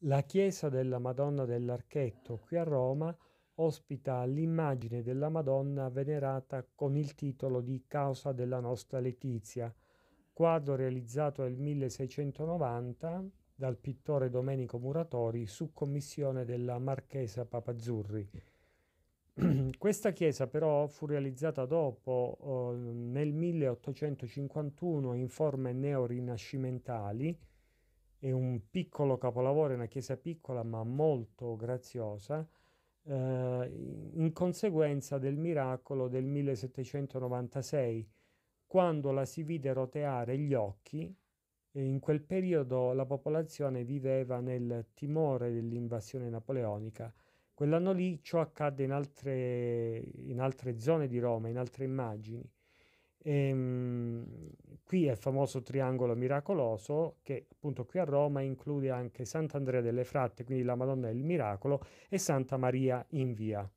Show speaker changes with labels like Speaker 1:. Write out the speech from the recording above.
Speaker 1: La chiesa della Madonna dell'Archetto, qui a Roma, ospita l'immagine della Madonna venerata con il titolo di Causa della nostra Letizia, quadro realizzato nel 1690 dal pittore Domenico Muratori su commissione della Marchesa Papazzurri. Questa chiesa però fu realizzata dopo, eh, nel 1851, in forme neorinascimentali, è un piccolo capolavoro, una chiesa piccola ma molto graziosa, eh, in conseguenza del miracolo del 1796, quando la si vide roteare gli occhi. In quel periodo la popolazione viveva nel timore dell'invasione napoleonica. Quell'anno lì ciò accadde in altre, in altre zone di Roma, in altre immagini. E, ehm, qui è il famoso triangolo miracoloso che appunto qui a Roma include anche Sant'Andrea delle Fratte, quindi la Madonna del Miracolo, e Santa Maria in via.